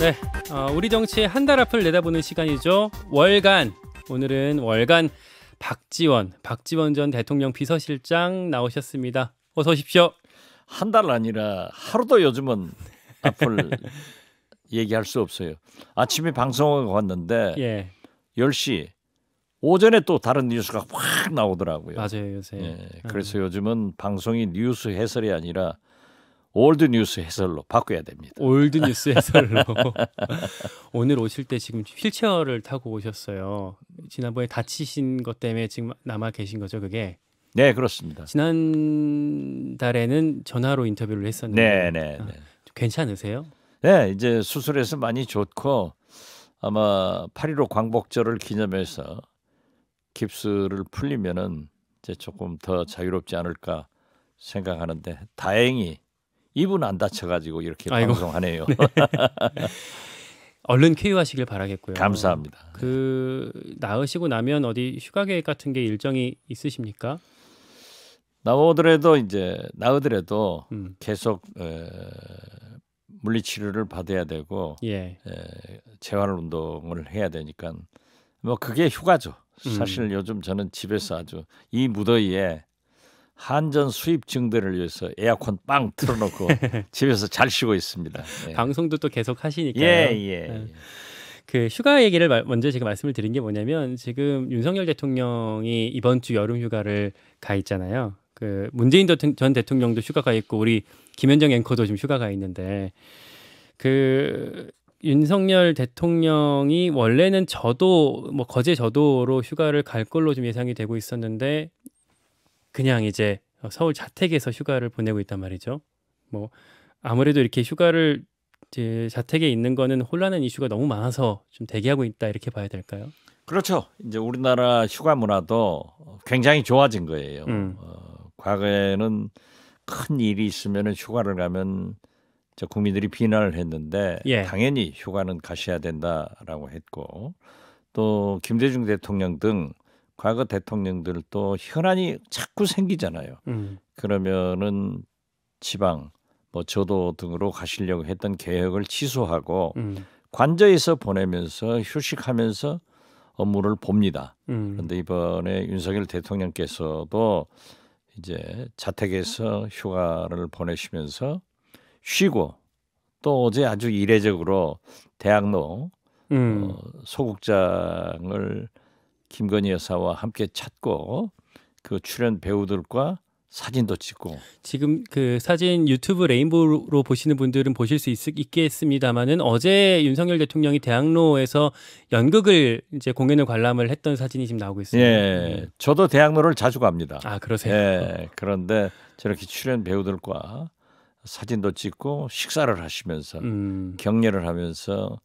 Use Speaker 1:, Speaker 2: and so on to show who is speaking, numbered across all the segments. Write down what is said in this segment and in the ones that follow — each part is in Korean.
Speaker 1: 네, 어, 우리 정치의 한 달 앞을 내다보는 시간이죠. 월간 오늘은 월간 박지원, 박지원 전 대통령 비서실장 나오셨습니다. 어서 오십시오.
Speaker 2: 한 달 아니라 하루도 요즘은 앞을 얘기할 수 없어요. 아침에 방송을 갔는데 예. 10시 오전에 또 다른 뉴스가 확 나오더라고요. 맞아요, 요새. 예, 음. 그래서 아. 요즘은 방송이 뉴스 해설이 아니라 올드 뉴스 해설로 바꿔야 됩니다.
Speaker 1: 올드 뉴스 해설로. 오늘 오실 때 지금 휠체어를 타고 오셨어요. 지난번에 다치신 것 때문에 지금 남아 계신 거죠, 그게? 네, 그렇습니다. 지난 달에는
Speaker 2: 전화로 인터뷰를 했었는데. 네, 네, 아, 네. 아,
Speaker 1: 괜찮으세요?
Speaker 2: 네, 이제 수술해서 많이 좋고 아마 8.15 광복절을 기념해서 깁스를 풀리면은 이제 조금 더 자유롭지 않을까 생각하는데 다행히 이분 안 다쳐가지고 이렇게 아이고. 방송하네요. 네. 얼른 쾌유하시길 바라겠고요. 감사합니다.
Speaker 1: 그 나으시고 나면 어디 휴가 계획 같은 게 일정이 있으십니까?
Speaker 2: 나오더라도 이제 나으더라도 음. 계속 에, 물리치료를 받아야 되고 예. 에, 재활 운동을 해야 되니까 뭐 그게 휴가죠. 음. 사실 음. 요즘 저는 집에서 아주 이 무더위에 한전 수입 증대를 위해서 에어컨 빵 틀어놓고 집에서 잘 쉬고 있습니다. 예. 방송도 또 계속 하시니까요. 예, 예, 예.
Speaker 1: 그 휴가 얘기를 먼저 제가 말씀을 드린 게 뭐냐면 지금 윤석열 대통령이 이번 주 여름 휴가를 가 있잖아요. 그 문재인 전 대통령도 휴가 가 있고 우리 김현정 앵커도 지금 휴가 가 있는데 그 윤석열 대통령이 원래는 저도 뭐 거제 저도로 휴가를 갈 걸로 좀 예상이 되고 있었는데 그냥 이제 서울 자택에서 휴가를 보내고 있단 말이죠. 뭐 아무래도 이렇게 휴가를 이제 자택에 있는 거는 혼란한 이슈가 너무 많아서 좀 대기하고 있다 이렇게 봐야 될까요?
Speaker 2: 그렇죠. 이제 우리나라 휴가 문화도 굉장히 좋아진 거예요. 음. 어, 과거에는 큰 일이 있으면 휴가를 가면 저 국민들이 비난을 했는데 예. 당연히 휴가는 가셔야 된다라고 했고 또 김대중 대통령 등 과거 대통령들도 현안이 자꾸 생기잖아요. 음. 그러면은 지방 뭐 저도 등으로 가시려고 했던 계획을 취소하고 음. 관저에서 보내면서 휴식하면서 업무를 봅니다. 음. 그런데 이번에 윤석열 대통령께서도 이제 자택에서 휴가를 보내시면서 쉬고 또 어제 아주 이례적으로 대학로 음. 어, 소극장을 김건희 여사와 함께 찾고 그 출연 배우들과 사진도 찍고 지금 그
Speaker 1: 사진 유튜브 레인보우로 보시는 분들은 보실 수 있, 있겠습니다만은 어제 윤석열 대통령이 대학로에서 연극을 이제 공연을 관람을 했던 사진이 지금 나오고 있습니다. 예,
Speaker 2: 네. 저도 대학로를 자주 갑니다. 아 그러세요? 예, 그런데 저렇게 출연 배우들과 사진도 찍고 식사를 하시면서 음. 격려를 하면서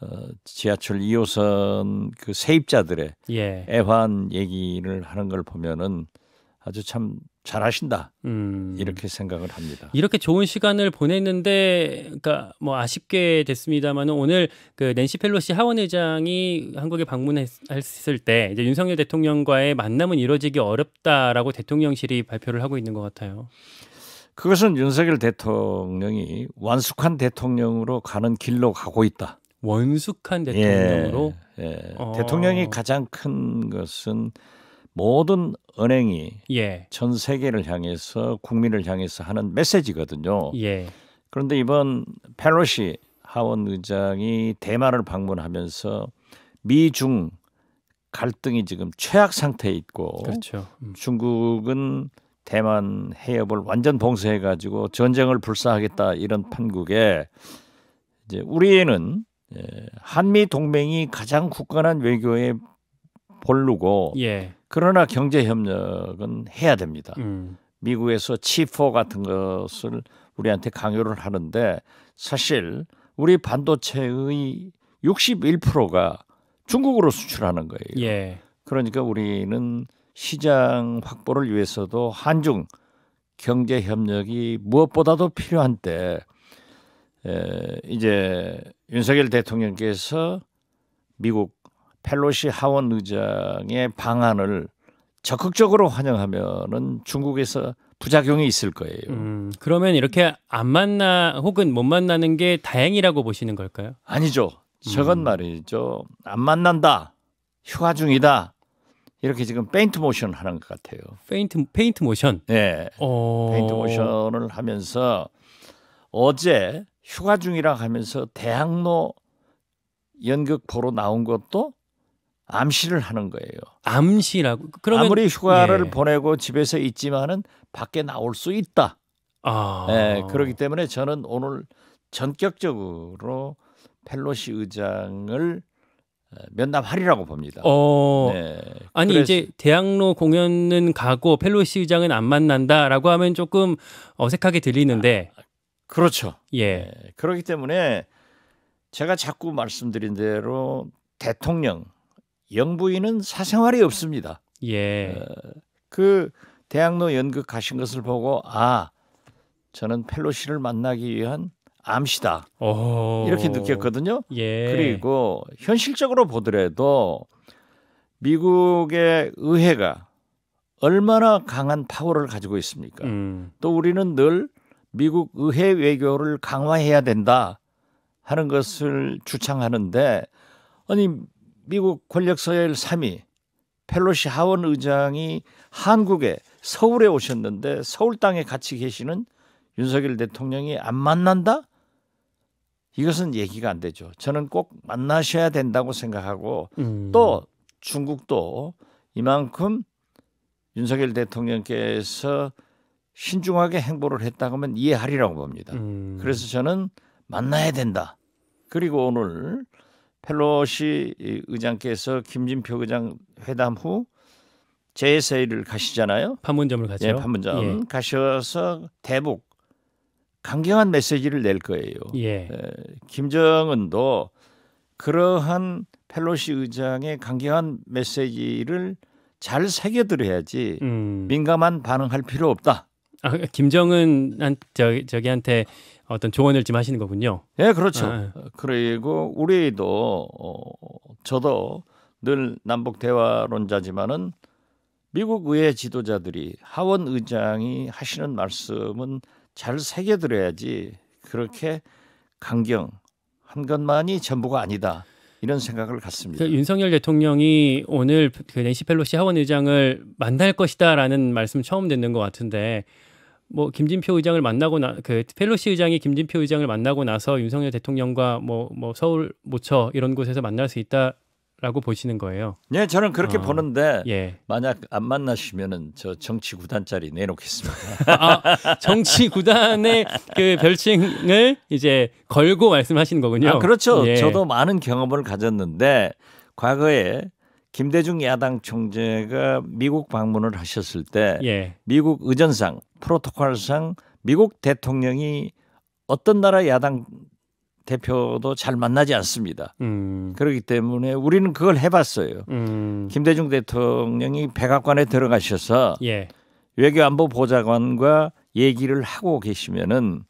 Speaker 2: 어, 지하철 2호선 그 세입자들의 예. 애환 얘기를 하는 걸 보면은 아주 참 잘하신다 음. 이렇게 생각을 합니다.
Speaker 1: 이렇게 좋은 시간을 보냈는데, 그러니까 뭐 아쉽게 됐습니다만 오늘 그 낸시 펠로시 하원의장이 한국에 방문했을 때 이제 윤석열 대통령과의 만남은 이루어지기 어렵다라고 대통령실이 발표를 하고 있는 것 같아요.
Speaker 2: 그것은 윤석열 대통령이 완숙한 대통령으로 가는 길로 가고 있다. 원숙한 예, 대통령으로 예, 어... 대통령이 가장 큰 것은 모든 은행이 예. 전 세계를 향해서 국민을 향해서 하는 메시지거든요. 예. 그런데 이번 펠로시 하원 의장이 대만을 방문하면서 미중 갈등이 지금 최악 상태에 있고 그렇죠. 음. 중국은 대만 해협을 완전 봉쇄해 가지고 전쟁을 불사하겠다 이런 판국에 이제 우리는 에 예, 한미 동맹이 가장 굳건한 외교의 볼루고 예. 그러나 경제 협력은 해야 됩니다. 음. 미국에서 치포 같은 것을 우리한테 강요를 하는데 사실 우리 반도체의 61%가 중국으로 수출하는 거예요. 예. 그러니까 우리는 시장 확보를 위해서도 한중 경제 협력이 무엇보다도 필요한 때 에, 이제 윤석열 대통령께서 미국 펠로시 하원 의장의 방안을 적극적으로 환영하면은 중국에서 부작용이 있을 거예요. 음, 그러면
Speaker 1: 이렇게 안 만나 혹은 못 만나는 게 다행이라고 보시는 걸까요? 아니죠. 음.
Speaker 2: 저건 음. 말이죠. 안 만난다. 휴가 중이다. 이렇게 지금 페인트 모션 하는 것 같아요.
Speaker 1: 페인트 페인트 모션. 네. 예. 오. 어. 페인트 모션을
Speaker 2: 하면서 어제 휴가 중이라 하면서 대학로 연극 보러 나온 것도 암시를 하는 거예요. 암시라고. 그러면 아무리 휴가를 예. 보내고 집에서 있지만은 밖에 나올 수 있다. 아. 예, 그렇기 때문에 저는 오늘 전격적으로 펠로시 의장을 어, 면담하리라고 봅니다.
Speaker 1: 어, 네. 아니 그래서... 이제 대학로 공연은 가고 펠로시 의장은 안 만난다라고 하면 조금 어색하게
Speaker 2: 들리는데 아, 그렇죠. 예. 네. 그렇기 때문에 제가 자꾸 말씀드린 대로 대통령 영부인은 사생활이 없습니다. 예. 어, 그 대학로 연극 가신 것을 보고 아 저는 펠로시를 만나기 위한 암시다 오. 이렇게 느꼈거든요. 예. 그리고 현실적으로 보더라도 미국의 의회가 얼마나 강한 파워를 가지고 있습니까? 음. 또 우리는 늘 미국 의회 외교를 강화해야 된다 하는 것을 주창하는데 아니 미국 권력서열 3위 펠로시 하원 의장이 한국에 서울에 오셨는데 서울 땅에 같이 계시는 윤석열 대통령이 안 만난다? 이것은 얘기가 안 되죠. 저는 꼭 만나셔야 된다고 생각하고 음. 또 중국도 이만큼 윤석열 대통령께서 신중하게 행보를 했다고 하면 이해하리라고 봅니다. 음. 그래서 저는 만나야 된다. 그리고 오늘 펠로시 의장께서 김진표 의장 회담 후 JSA를 가시잖아요. 판문점을 가죠. 예, 판문점 예. 가셔서 대북 강경한 메시지를 낼 거예요. 예. 에, 김정은도 그러한 펠로시 의장의 강경한 메시지를 잘 새겨들어야지 음. 민감한 반응할 필요 없다. 아, 김정은 한
Speaker 1: 저기 저기한테 어떤 조언을 좀 하시는 거군요. 예, 그렇죠. 아,
Speaker 2: 아. 그리고 우리도 어, 저도 늘 남북 대화론자지만은 미국 의회 지도자들이 하원 의장이 하시는 말씀은 잘 새겨들어야지 그렇게 강경한 것만이 전부가 아니다. 이런 생각을 갖습니다. 그
Speaker 1: 윤석열 대통령이 오늘 그 낸시 펠로시 하원 의장을 만날 것이다라는 말씀 처음 듣는 것 같은데 뭐 김진표 의장을 만나고 나 그 펠로시 의장이 김진표 의장을 만나고 나서 윤석열 대통령과 뭐뭐 뭐 서울 모처 이런 곳에서 만날 수 있다 라고 보시는 거예요.
Speaker 2: 예, 저는 그렇게 어, 보는데 예. 만약 안 만나시면은 저 정치 구단짜리 내놓겠습니다. 아, 정치 구단의
Speaker 1: 그 별칭을 이제 걸고 말씀하시는 거군요. 아, 그렇죠. 예. 저도
Speaker 2: 많은 경험을 가졌는데 과거에 김대중 야당 총재가 미국 방문을 하셨을 때 예. 미국 의전상 프로토콜상 미국 대통령이 어떤 나라 야당 대표도 잘 만나지 않습니다. 음. 그렇기 때문에 우리는 그걸 해봤어요. 음. 김대중 대통령이 백악관에 들어가셔서 예. 외교안보 보좌관과 얘기를 하고 계시면은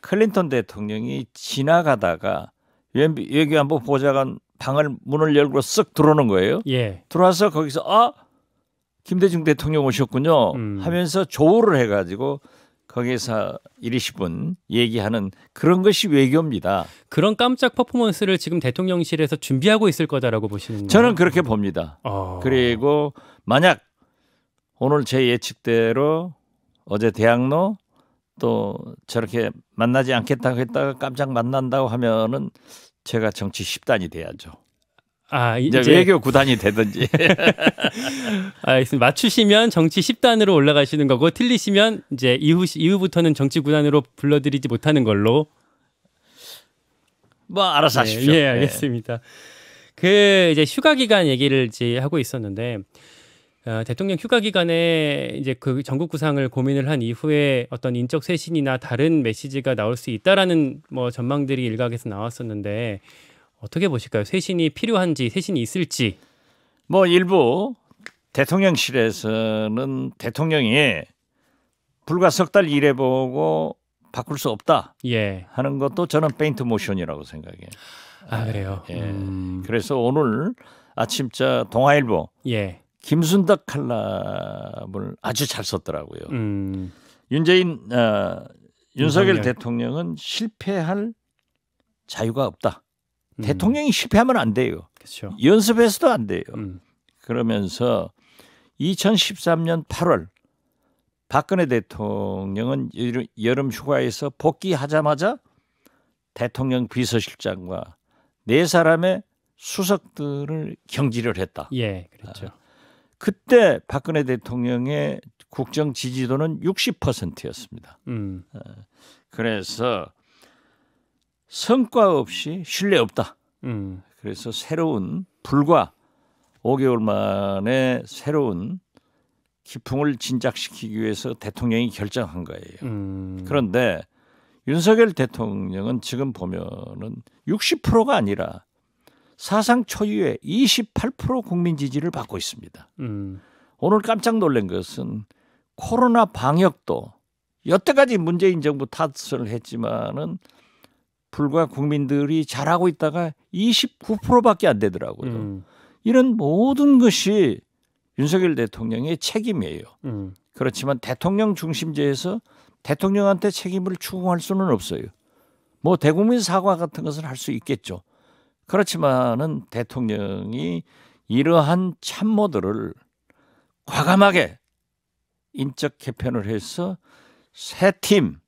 Speaker 2: 클린턴 대통령이 지나가다가 외교안보 보좌관 방을 문을 열고 쓱 들어오는 거예요. 예. 들어와서 거기서 아 김대중 대통령 오셨군요 음. 하면서 조우를 해가지고 거기서 1시 10분 얘기하는 그런 것이 외교입니다. 그런 깜짝 퍼포먼스를 지금 대통령실에서 준비하고 있을 거다라고 보시는 거예요? 그렇게 봅니다. 어... 그리고 만약 오늘 제 예측대로 어제 대학로 또 저렇게 만나지 않겠다고 했다가 깜짝 만난다고 하면은 제가 정치 10단이 돼야죠.
Speaker 1: 아, 이제, 이제 외교 구단이 되든지. 알겠습니다. 맞추시면 정치 10단으로 올라가시는 거고 틀리시면 이제 이후 이후부터는 정치 구단으로 불러드리지 못하는 걸로.
Speaker 2: 뭐 알아서 네, 하십시오. 예, 네. 알겠습니다.
Speaker 1: 네. 그 이제 휴가 기간 얘기를 이제 하고 있었는데 어, 대통령 휴가 기간에 이제 그 전국 구상을 고민을 한 이후에 어떤 인적 쇄신이나 다른 메시지가 나올 수 있다라는 뭐 전망들이 일각에서 나왔었는데 어떻게 보실까요?
Speaker 2: 쇄신이 필요한지, 쇄신이 있을지. 뭐 일부 대통령실에서는 대통령이 불과 석 달 일해보고 바꿀 수 없다 예. 하는 것도 저는 페인트 모션이라고 생각해요. 아 그래요. 예. 예. 음. 그래서 오늘 아침자 동아일보 예. 김순덕 칼럼을 아주 잘 썼더라고요. 음. 윤재인 어, 윤석열 대통령은 실패할 자유가 없다. 음. 대통령이 실패하면 안 돼요. 그렇죠. 연습해서도 안 돼요. 음. 그러면서 2013년 8월 박근혜 대통령은 여름 휴가에서 복귀하자마자 대통령 비서실장과 네 사람의 수석들을 경질을 했다. 예, 그렇죠. 아, 그때 박근혜 대통령의 국정 지지도는 60%였습니다. 음. 아, 그래서 성과 없이 신뢰 없다. 음. 그래서 새로운 불과 5개월 만에 새로운 기풍을 진작시키기 위해서 대통령이 결정한 거예요.
Speaker 1: 음.
Speaker 2: 그런데 윤석열 대통령은 지금 보면은 60%가 아니라 사상 초유의 28% 국민 지지를 받고 있습니다. 음. 오늘 깜짝 놀란 것은 코로나 방역도 여태까지 문재인 정부 탓을 했지만은 불과 국민들이 잘하고 있다가 29%밖에 안 되더라고요. 음. 이런 모든 것이 윤석열 대통령의 책임이에요. 음. 그렇지만 대통령 중심제에서 대통령한테 책임을 추궁할 수는 없어요. 뭐 대국민 사과 같은 것을 할수 있겠죠. 그렇지만은 대통령이 이러한 참모들을 과감하게 인적 개편을 해서 새 팀,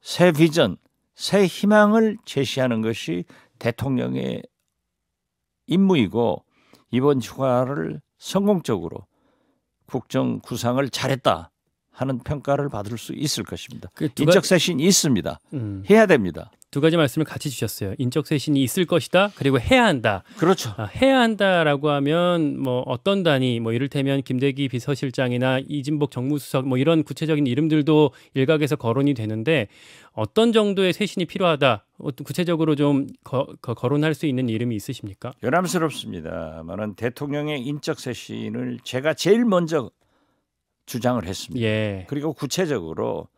Speaker 2: 새 비전, 새 희망을 제시하는 것이 대통령의 임무이고 이번 휴가를 성공적으로 국정 구상을 잘했다 하는 평가를 받을 수 있을 것입니다. 그 인적 쇄신 있습니다. 음. 해야 됩니다. 두 가지 말씀을
Speaker 1: 같이 주셨어요. 인적 쇄신이 있을 것이다. 그리고 해야 한다. 그렇죠. 아, 해야 한다라고 하면 뭐 어떤 단위 뭐 이를테면 김대기 비서실장이나 이진복 정무수석 뭐 이런 구체적인 이름들도 일각에서 거론이 되는데 어떤 정도의 쇄신이 필요하다. 구체적으로 좀 거, 거, 거론할 수 있는 이름이
Speaker 2: 있으십니까? 여담스럽습니다만은 대통령의 인적 쇄신을 제가 제일 먼저 주장을 했습니다. 예. 그리고 구체적으로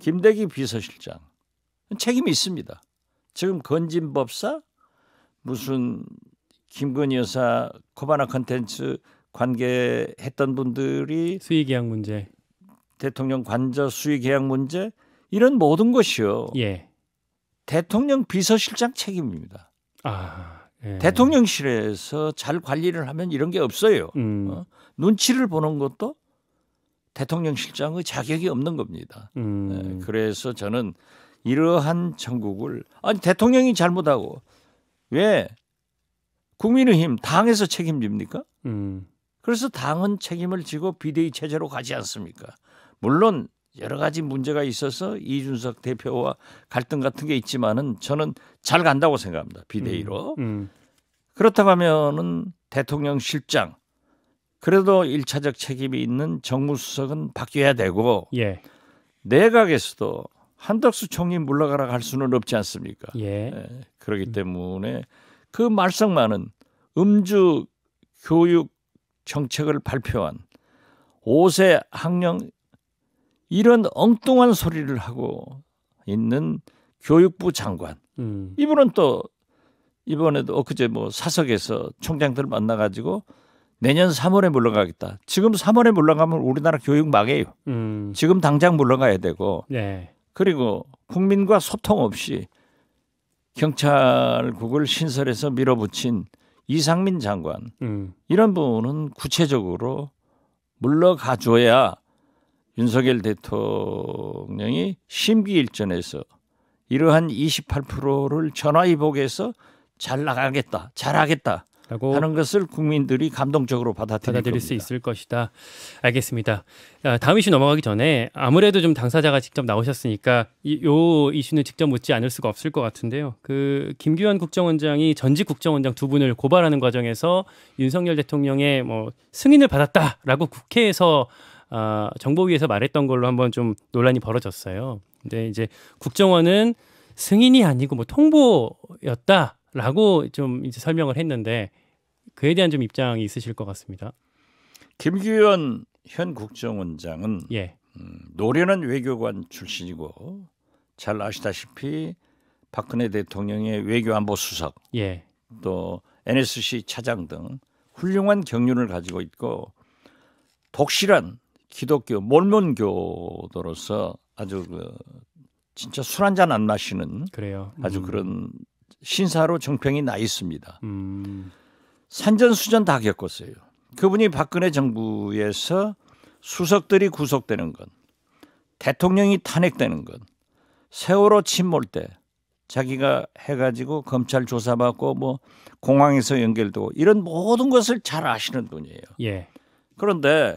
Speaker 2: 김대기 비서실장 책임이 있습니다. 지금 건진 법사 무슨 김건희 여사 코바나 컨텐츠 관계했던 분들이 수의 계약 문제, 대통령 관저 수의 계약 문제 이런 모든 것이요. 예. 대통령 비서실장 책임입니다. 아. 예. 대통령실에서 잘 관리를 하면 이런 게 없어요. 음. 어? 눈치를 보는 것도 대통령실장의 자격이 없는 겁니다. 음. 네, 그래서 저는 이러한 정국을 아니 대통령이 잘못하고 왜 국민의힘 당에서 책임집니까? 음. 그래서 당은 책임을 지고 비대위 체제로 가지 않습니까? 물론 여러 가지 문제가 있어서 이준석 대표와 갈등 같은 게 있지만은 저는 잘 간다고 생각합니다 비대위로. 음. 음. 그렇다고 하면은 대통령 실장 그래도 1차적 책임이 있는 정무수석은 바뀌어야 되고 예. 내각에서도 한덕수 총리님 물러가라 할 수는 없지 않습니까? 예. 예. 그렇기 음. 때문에 그 말썽 많은 음주 교육 정책을 발표한 5세 학령 이런 엉뚱한 소리를 하고 있는 교육부 장관 음. 이분은 또 이번에도 엊그제 뭐 사석에서 총장들 만나가지고 내년 3월에 물러가겠다. 지금 3월에 물러가면 우리나라 교육 망해요. 음. 지금 당장 물러가야 되고 네. 그리고 국민과 소통 없이 경찰국을 신설해서 밀어붙인 이상민 장관 음. 이런 부분은 구체적으로 물러가줘야 윤석열 대통령이 심기일전에서 이러한 28%를 전화위복해서 잘 나가겠다, 잘하겠다 하는 것을 국민들이 감동적으로 받아들일, 받아들일 수 있을 것이다.
Speaker 1: 알겠습니다. 아, 다음 이슈 넘어가기 전에 아무래도 좀 당사자가 직접 나오셨으니까 이, 요 이슈는 직접 묻지 않을 수가 없을 것 같은데요. 그 김규현 국정원장이 전직 국정원장 두 분을 고발하는 과정에서 윤석열 대통령의 뭐 승인을 받았다라고 국회에서 아, 정보위에서 말했던 걸로 한번 좀 논란이 벌어졌어요. 근데 이제 국정원은 승인이 아니고 뭐 통보였다. 라고 좀 이제 설명을 했는데 그에 대한 좀 입장이 있으실 것 같습니다.
Speaker 2: 김기현 현 국정원장은 예. 음, 노련한 외교관 출신이고 잘 아시다시피 박근혜 대통령의 외교안보 수석, 예. 또 NSC 차장 등 훌륭한 경륜을 가지고 있고 독실한 기독교 몰몬교도로서 아주 그 진짜 술 한 잔 안 마시는 그래요. 아주 음. 그런 신사로 정평이 나 있습니다. 음. 산전수전 다 겪었어요. 그분이 박근혜 정부에서 수석들이 구속되는 건, 대통령이 탄핵되는 건, 세월호 침몰 때 자기가 해가지고 검찰 조사받고 뭐 공항에서 연결도 이런 모든 것을 잘 아시는 분이에요. 예. 그런데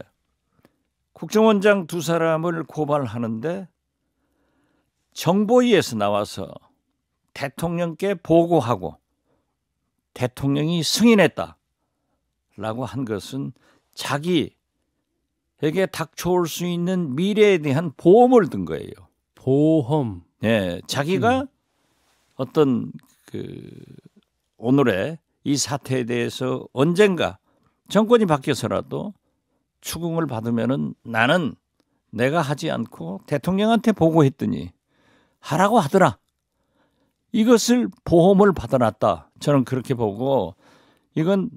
Speaker 2: 국정원장 두 사람을 고발하는데 정보위에서 나와서 대통령께 보고하고 대통령이 승인했다. 라고 한 것은 자기에게 닥쳐올 수 있는 미래에 대한 보험을 든 거예요. 보험. 예, 자기가 음. 어떤 그 오늘의 이 사태에 대해서 언젠가 정권이 바뀌어서라도 추궁을 받으면은 나는 내가 하지 않고 대통령한테 보고했더니 하라고 하더라. 이것을 보험을 받아놨다. 저는 그렇게 보고 이건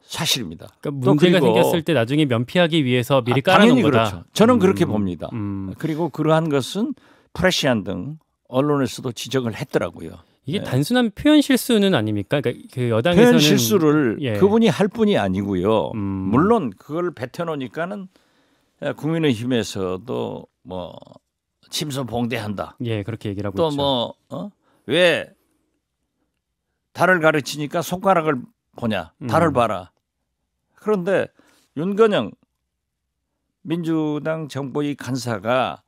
Speaker 2: 사실입니다. 그러니까 문제가 생겼을
Speaker 1: 때 나중에 면피하기 위해서 미리 아, 깔아놓은 거다. 그렇죠.
Speaker 2: 저는 음, 그렇게 봅니다. 음. 그리고 그러한 것은 프레시안 등 언론에서도 지적을 했더라고요. 이게 네. 단순한 표현 실수는 아닙니까? 그러니까 그 여당에서는 표현 실수를 예. 그분이 할 뿐이 아니고요. 음. 물론 그걸 뱉어놓으니까는 국민의힘에서도 뭐 침소 봉대한다. 예, 그렇게 얘기를 하고 또 있죠. 또뭐 어? 왜 달을 가르치니까 손가락을 보냐? 달을 음. 봐라. 그런데 윤건영 민주당 정보위 간사가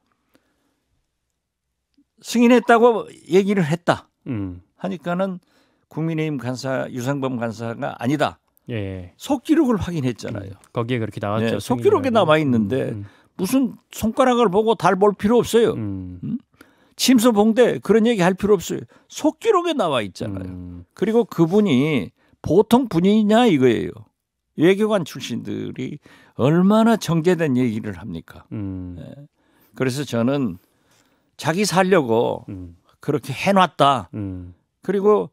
Speaker 2: 승인했다고 얘기를 했다. 음. 하니까는 국민의힘 간사 유상범 간사가 아니다. 예. 예. 속기록을 확인했잖아요. 음, 거기에 그렇게 나왔죠. 예, 네, 속기록에 남아 있는데 음, 음. 무슨 손가락을 보고 달 볼 필요 없어요. 음. 음? 침수봉대 그런 얘기 할 필요 없어요. 속기록에 나와 있잖아요. 음. 그리고 그분이 보통 분이냐 이거예요. 외교관 출신들이 얼마나 정제된 얘기를 합니까? 음. 예. 그래서 저는 자기 살려고 음. 그렇게 해놨다. 음. 그리고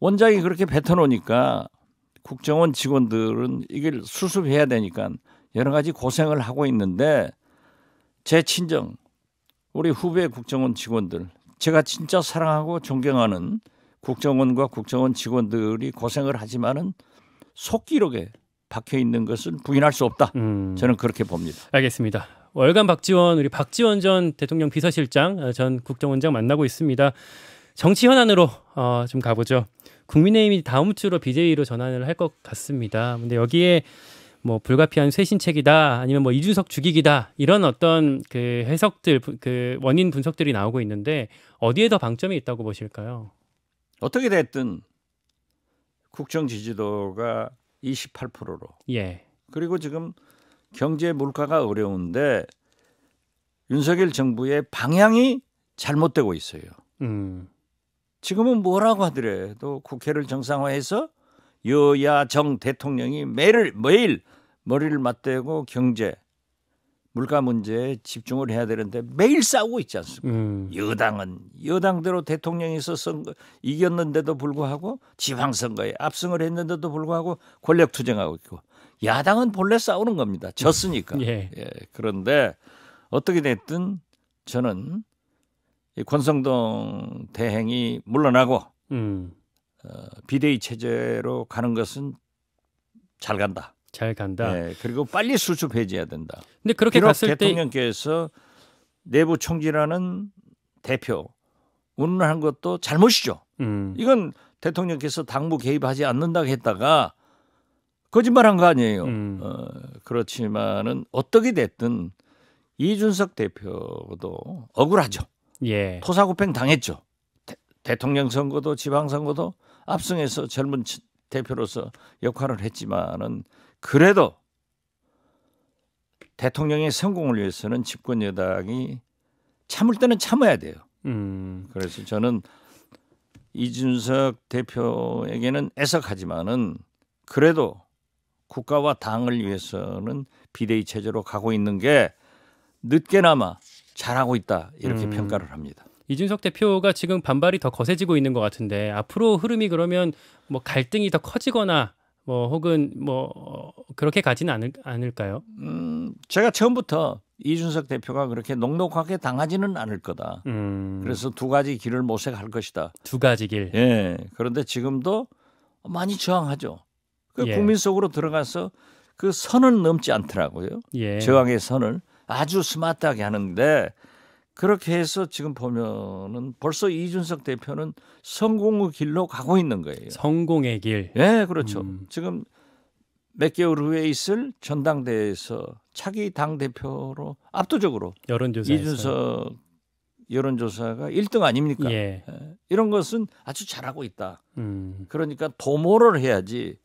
Speaker 2: 원장이 그렇게 뱉어놓으니까 국정원 직원들은 이걸 수습해야 되니까 여러 가지 고생을 하고 있는데 제 친정 우리 후배 국정원 직원들 제가 진짜 사랑하고 존경하는 국정원과 국정원 직원들이 고생을 하지만은 속기록에 박혀 있는 것은 부인할 수 없다. 음. 저는 그렇게 봅니다.
Speaker 1: 알겠습니다. 월간 박지원 우리 박지원 전 대통령 비서실장 어, 전 국정원장 만나고 있습니다. 정치 현안으로 어, 좀 가보죠. 국민의힘이 다음 주로 BJ로 전환을 할 것 같습니다. 근데 여기에 뭐 불가피한 쇄신책이다 아니면 뭐 이준석 죽이기다 이런 어떤 그 해석들 그 원인 분석들이 나오고 있는데 어디에 더 방점이 있다고 보실까요?
Speaker 2: 어떻게 됐든 국정 지지도가 28%로. 예. 그리고 지금 경제 물가가 어려운데 윤석열 정부의 방향이 잘못되고 있어요. 음. 지금은 뭐라고 하더라도 국회를 정상화해서 여야정 대통령이 매일 매일 머리를 맞대고 경제 물가 문제에 집중을 해야 되는데 매일 싸우고 있지 않습니까? 음. 여당은 여당대로 대통령이서 선거 이겼는데도 불구하고 지방선거에 압승을 했는데도 불구하고 권력 투쟁하고 있고 야당은 본래 싸우는 겁니다. 졌으니까. 음. 예. 예. 그런데 어떻게 됐든 저는 이 권성동 대행이 물러나고 음. 어, 비대위 체제로 가는 것은 잘 간다. 잘 간다. 네, 그리고 빨리 수습 해제해야 된다. 근데 그렇게 갔을 대통령께서 때... 내부 총질하는 대표 운운한 것도 잘못이죠. 음. 이건 대통령께서 당무 개입하지 않는다고 했다가 거짓말한 거 아니에요. 음. 어, 그렇지만은 어떻게 됐든 이준석 대표도 억울하죠. 예. 토사구팽 당했죠. 대, 통령 선거도 지방 선거도 압승해서 젊은 대표로서 역할을 했지만은 그래도 대통령의 성공을 위해서는 집권 여당이 참을 때는 참아야 돼요.
Speaker 1: 음.
Speaker 2: 그래서 저는 이준석 대표에게는 애석하지만은 그래도 국가와 당을 위해서는 비대위 체제로 가고 있는 게 늦게나마 잘하고 있다 이렇게 음. 평가를 합니다. 이준석
Speaker 1: 대표가 지금 반발이 더 거세지고 있는 것 같은데 앞으로 흐름이 그러면 뭐 갈등이 더 커지거나 뭐 혹은 뭐 어, 그렇게 가지는 않을, 않을까요? 음, 제가
Speaker 2: 처음부터 이준석 대표가 그렇게 넉넉하게 당하지는 않을 거다.
Speaker 1: 음. 그래서
Speaker 2: 두 가지 길을 모색할 것이다. 두 가지 길. 예. 그런데 지금도 많이 저항하죠. 그 예. 국민 속으로 들어가서 그 선을 넘지 않더라고요. 예. 저항의 선을 아주 스마트하게 하는데 그렇게 해서 지금 보면은 벌써 이준석 대표는 성공의 길로 가고 있는 거예요. 성공의 길. 예, 네, 그렇죠. 음. 지금 몇 개월 후에 있을 전당대회에서 차기 당 대표로 압도적으로 여론조사 이준석 여론조사가 1등 아닙니까? 예. 예. 이런 것은 아주 잘하고 있다. 음. 그러니까 도모를 해야지.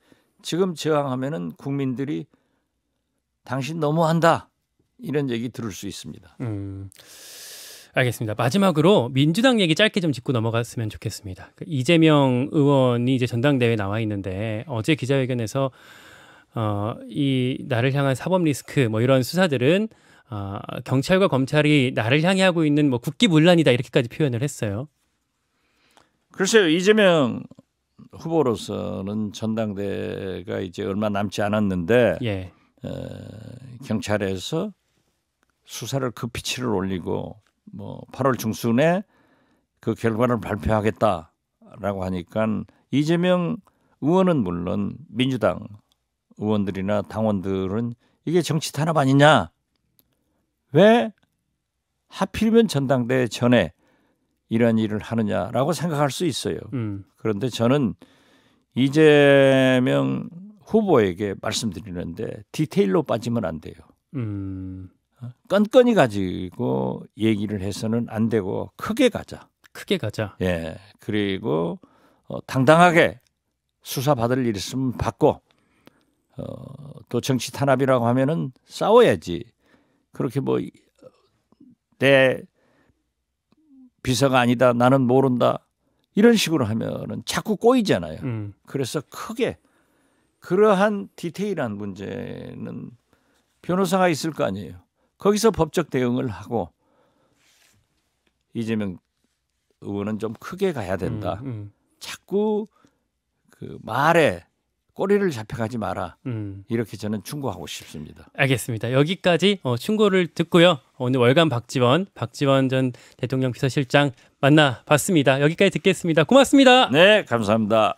Speaker 2: 지금 저항하면은 국민들이 당신 너무한다 이런 얘기 들을 수 있습니다.
Speaker 1: 음. 알겠습니다. 마지막으로 민주당 얘기 짧게 좀 짚고 넘어갔으면 좋겠습니다. 그 이재명 의원이 이제 전당대회 나와 있는데 어제 기자회견에서 어, 이 나를 향한 사법 리스크 뭐 이런 수사들은 어, 경찰과 검찰이 나를 향해 하고 있는 뭐 국기문란이다 이렇게까지 표현을
Speaker 2: 했어요. 글쎄요 이재명 후보로서는 전당대가 이제 얼마 남지 않았는데 예. 어, 경찰에서 수사를 급피치를 그 올리고 뭐 8월 중순에 그 결과를 발표하겠다라고 하니까 이재명 의원은 물론 민주당 의원들이나 당원들은 이게 정치 탄압 아니냐? 왜 하필이면 전당대 전에 이런 일을 하느냐라고 생각할 수 있어요. 음. 그런데 저는 이재명 후보에게 말씀드리는데 디테일로 빠지면 안 돼요.
Speaker 1: 음.
Speaker 2: 건건히 어? 가지고 얘기를 해서는 안 되고 크게 가자. 크게 가자. 예. 그리고 어, 당당하게 수사 받을 일 있으면 받고 어, 또 정치 탄압이라고 하면은 싸워야지. 그렇게 뭐내 비서가 아니다. 나는 모른다. 이런 식으로 하면은 자꾸 꼬이잖아요. 음. 그래서 크게 그러한 디테일한 문제는 변호사가 있을 거 아니에요. 거기서 법적 대응을 하고 이재명 의원은 좀 크게 가야 된다. 음, 음. 자꾸 그 말에 꼬리를 잡혀가지 마라. 음. 이렇게 저는 충고하고 싶습니다.
Speaker 1: 알겠습니다. 여기까지 어, 충고를 듣고요. 오늘 월간 박지원, 박지원 전 대통령 비서실장 만나봤습니다. 여기까지 듣겠습니다. 고맙습니다. 네, 감사합니다.